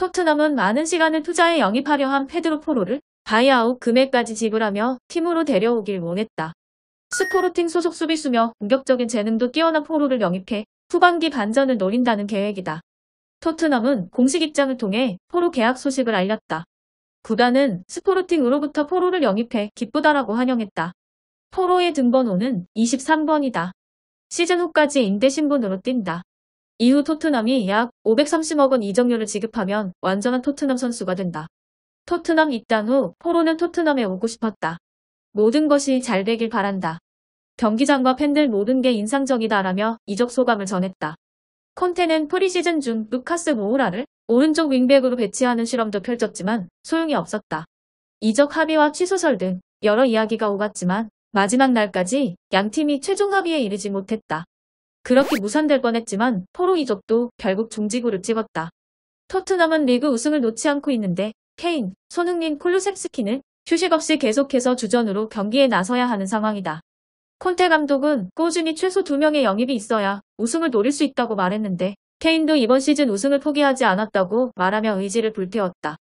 토트넘은 많은 시간을 투자해 영입하려 한 페드로 포로를 바이아웃 금액까지 지불하며 팀으로 데려오길 원했다. 스포로팅 소속 수비수며 공격적인 재능도 뛰어난 포로를 영입해 후반기 반전을 노린다는 계획이다. 토트넘은 공식 입장을 통해 포로 계약 소식을 알렸다. 구단은 스포로팅으로부터 포로를 영입해 기쁘다라고 환영했다. 포로의 등번호는 23번이다. 시즌 후까지 임대 신분으로 뛴다. 이후 토트넘이 약 530억 원 이적료를 지급하면 완전한 토트넘 선수가 된다. 토트넘 입단 후 포로는 토트넘에 오고 싶었다. 모든 것이 잘 되길 바란다. 경기장과 팬들 모든 게 인상적이다라며 이적 소감을 전했다. 콘테는 프리시즌 중 루카스 모우라를 오른쪽 윙백으로 배치하는 실험도 펼쳤지만 소용이 없었다. 이적 합의와 취소설 등 여러 이야기가 오갔지만 마지막 날까지 양 팀이 최종 합의에 이르지 못했다. 그렇게 무산될 뻔했지만 포로 이적도 결국 종지구를 찍었다. 토트넘은 리그 우승을 놓지 않고 있는데 케인, 손흥민, 콜루셉스키는 휴식 없이 계속해서 주전으로 경기에 나서야 하는 상황이다. 콘테 감독은 꾸준히 최소 2명의 영입이 있어야 우승을 노릴 수 있다고 말했는데 케인도 이번 시즌 우승을 포기하지 않았다고 말하며 의지를 불태웠다.